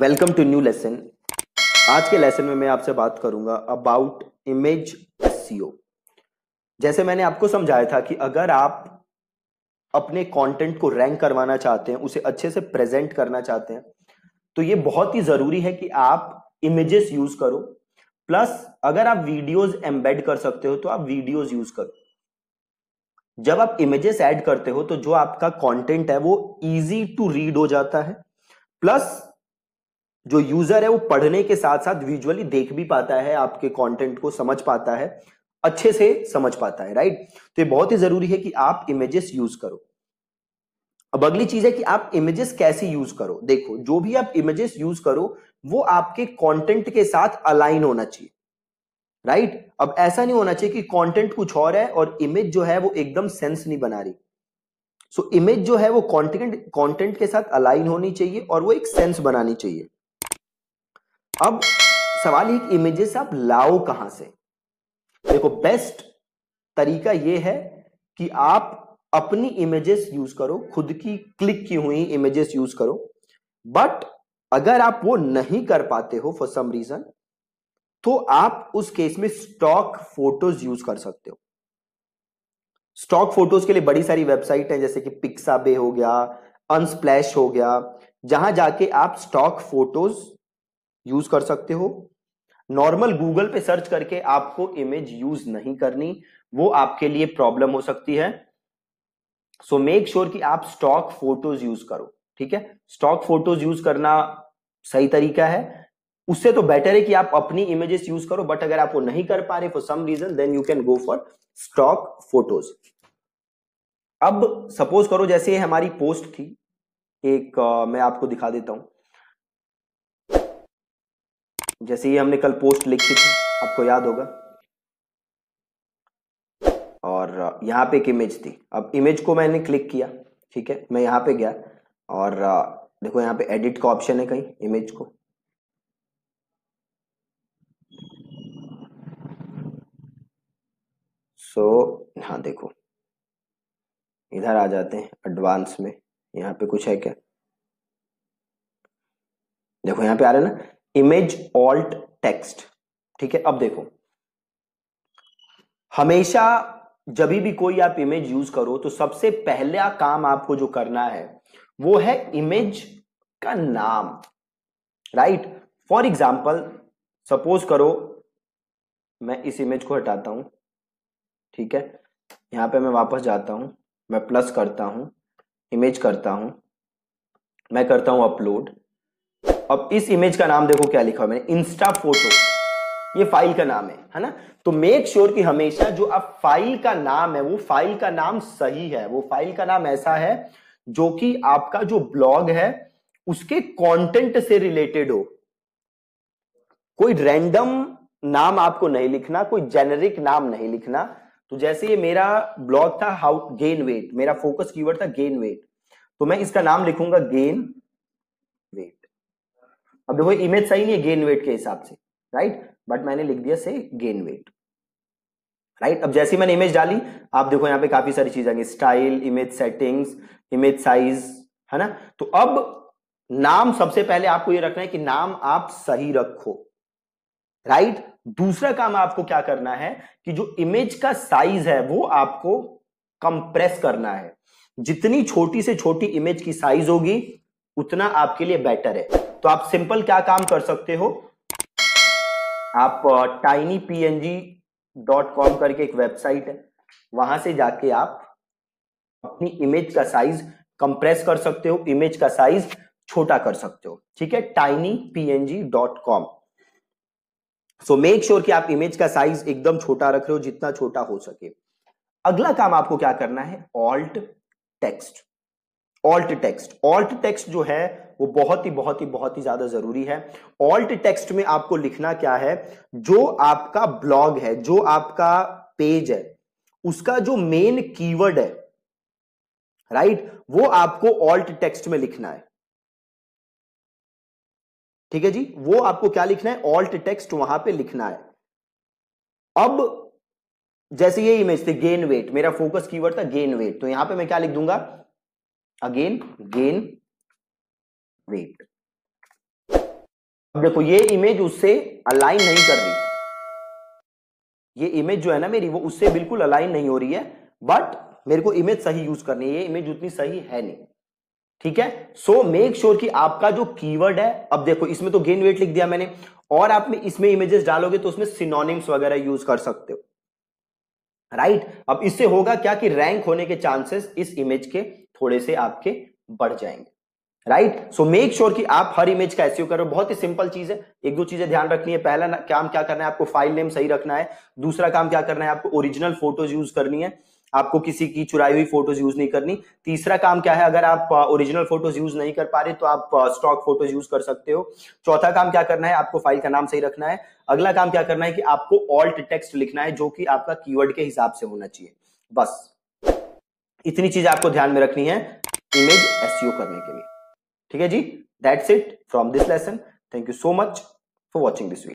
Welcome to new lesson आज के lesson में मैं आपसे बात करूंगा अबाउट इमेज एस जैसे मैंने आपको समझाया था कि अगर आप अपने कंटेंट को रैंक करवाना चाहते हैं उसे अच्छे से प्रेजेंट करना चाहते हैं तो ये बहुत ही जरूरी है कि आप इमेजेस यूज करो प्लस अगर आप वीडियोस एम्बेड कर सकते हो तो आप वीडियोस यूज करो जब आप इमेजेस ऐड करते हो तो जो आपका कंटेंट है वो इजी टू रीड हो जाता है प्लस जो यूजर है वो पढ़ने के साथ साथ विजुअली देख भी पाता है आपके कंटेंट को समझ पाता है अच्छे से समझ पाता है राइट तो ये बहुत ही जरूरी है कि आप इमेजेस यूज करो अब अगली चीज है कि आप इमेजेस कैसे यूज करो देखो जो भी आप इमेजेस यूज करो वो आपके कंटेंट के साथ अलाइन होना चाहिए राइट अब ऐसा नहीं होना चाहिए कि कंटेंट कुछ और है और इमेज जो है वो एकदम सेंस नहीं बना रही सो so, इमेज जो है वो कंटेंट कंटेंट के साथ अलाइन होनी चाहिए और वो एक सेंस बनानी चाहिए अब सवाल ये कि इमेजेस आप लाओ कहां से देखो बेस्ट तरीका यह है कि आप अपनी इमेजेस यूज करो खुद की क्लिक की हुई इमेजेस यूज करो बट अगर आप वो नहीं कर पाते हो फॉर सम रीजन तो आप उस केस में स्टॉक फोटोज यूज कर सकते हो स्टॉक फोटोज के लिए बड़ी सारी वेबसाइट है जैसे कि बे हो गया अनस्प्लैश हो गया जहां जाके आप स्टॉक फोटोज यूज कर सकते हो नॉर्मल गूगल पे सर्च करके आपको इमेज यूज नहीं करनी वो आपके लिए प्रॉब्लम हो सकती है सो मेक श्योर कि आप स्टॉक फोटोज यूज करो ठीक है स्टॉक फोटोज यूज करना सही तरीका है उससे तो बेटर है कि आप अपनी इमेजेस यूज करो बट अगर आप वो नहीं कर पा रहे for some reason then you can go for stock photos अब सपोज करो जैसे हमारी पोस्ट थी एक आ, मैं आपको दिखा देता हूं जैसे ही हमने कल पोस्ट लिखी थी आपको याद होगा और यहाँ पे एक इमेज थी अब इमेज को मैंने क्लिक किया ठीक है मैं यहाँ पे गया और देखो यहाँ पे एडिट का ऑप्शन है कहीं इमेज को सो so, हाँ देखो इधर आ जाते हैं एडवांस में यहाँ पे कुछ है क्या देखो यहाँ पे आ रहा है ना इमेज ऑल्ट टेक्स्ट ठीक है अब देखो हमेशा जब भी कोई आप इमेज यूज करो तो सबसे पहला काम आपको जो करना है वो है इमेज का नाम राइट फॉर एग्जाम्पल सपोज करो मैं इस इमेज को हटाता हूं ठीक है यहां पे मैं वापस जाता हूं मैं प्लस करता हूं इमेज करता हूं मैं करता हूं अपलोड अब इस इमेज का नाम देखो क्या लिखा है मैंने इंस्टा फोटो ये फाइल का नाम है है ना तो मेक श्योर sure कि हमेशा जो आप फाइल का नाम है वो फाइल का नाम सही है वो फाइल का नाम ऐसा है जो कि आपका जो ब्लॉग है उसके कंटेंट से रिलेटेड हो कोई रैंडम नाम आपको नहीं लिखना कोई जेनेरिक नाम नहीं लिखना तो जैसे ये मेरा ब्लॉग था हाउ गेन वेट मेरा फोकस कीवर्ड था गेन वेट तो मैं इसका नाम लिखूंगा गेन अब देखो इमेज सही नहीं है गेन वेट के हिसाब से राइट बट मैंने लिख दिया से गेन वेट राइट अब जैसे मैंने इमेज डाली आप देखो यहाँ पे काफी सारी चीजें आएंगी style image settings image size है ना तो अब नाम सबसे पहले आपको ये रखना है कि नाम आप सही रखो राइट दूसरा काम आपको क्या करना है कि जो इमेज का साइज है वो आपको कंप्रेस करना है जितनी छोटी से छोटी इमेज की साइज होगी उतना आपके लिए बेटर है तो आप सिंपल क्या काम कर सकते हो आप tiny P N G dot com करके एक वेबसाइट है वहां से जाके आप अपनी इमेज का साइज कंप्रेस कर सकते हो इमेज का साइज छोटा कर सकते हो ठीक है tiny P N G dot com so make sure कि आप इमेज का साइज एकदम छोटा रख रहे हो जितना छोटा हो सके अगला काम आपको क्या करना है alt text alt text alt text जो है वो बहुत ही बहुत ही बहुत ही ज्यादा जरूरी है ऑल्ट टेक्स्ट में आपको लिखना क्या है जो आपका ब्लॉग है जो आपका पेज है उसका जो मेन कीवर्ड है राइट right? वो आपको ऑल्ट टेक्स्ट में लिखना है ठीक है जी वो आपको क्या लिखना है ऑल्ट टेक्स्ट वहां पे लिखना है अब जैसे ये इमेज थी गेन वेट मेरा फोकस कीवर्ड था गेन वेट तो यहां पे मैं क्या लिख दूंगा अगेन गेन वेट अब देखो ये इमेज उससे अलाइन नहीं कर रही ये इमेज जो है ना मेरी वो उससे बिल्कुल अलाइन नहीं हो रही है बट मेरे को इमेज सही यूज करनी है ये इमेज उतनी सही है नहीं ठीक है सो मेक श्योर कि आपका जो कीवर्ड है अब देखो इसमें तो गेन वेट लिख दिया मैंने और आप में इसमें इमेजेस डालोगे तो उसमें सिनोनिम्स वगैरह यूज कर सकते हो राइट right? अब इससे होगा क्या कि रैंक होने के चांसेस इस इमेज के थोड़े से आपके बढ़ जाएंगे राइट सो मेक श्योर कि आप हर इमेज का एसईओ e करो बहुत ही सिंपल चीज है एक दो चीजें ध्यान रखनी है पहला काम क्या करना है आपको फाइल नेम सही रखना है दूसरा काम क्या करना है आपको ओरिजिनल फोटोज यूज करनी है आपको किसी की चुराई हुई फोटोज यूज नहीं करनी तीसरा काम क्या है अगर आप ओरिजिनल फोटोज यूज नहीं कर पा रहे तो आप स्टॉक फोटोज यूज कर सकते हो चौथा काम क्या करना है आपको फाइल का नाम सही रखना है अगला काम क्या करना है कि आपको ऑल्ट टेक्स्ट लिखना है जो कि आपका कीवर्ड के हिसाब से होना चाहिए बस इतनी चीज आपको ध्यान में रखनी है इमेज एसईओ e करने के लिए ठीक है जी that's it from this lesson thank you so much for watching this video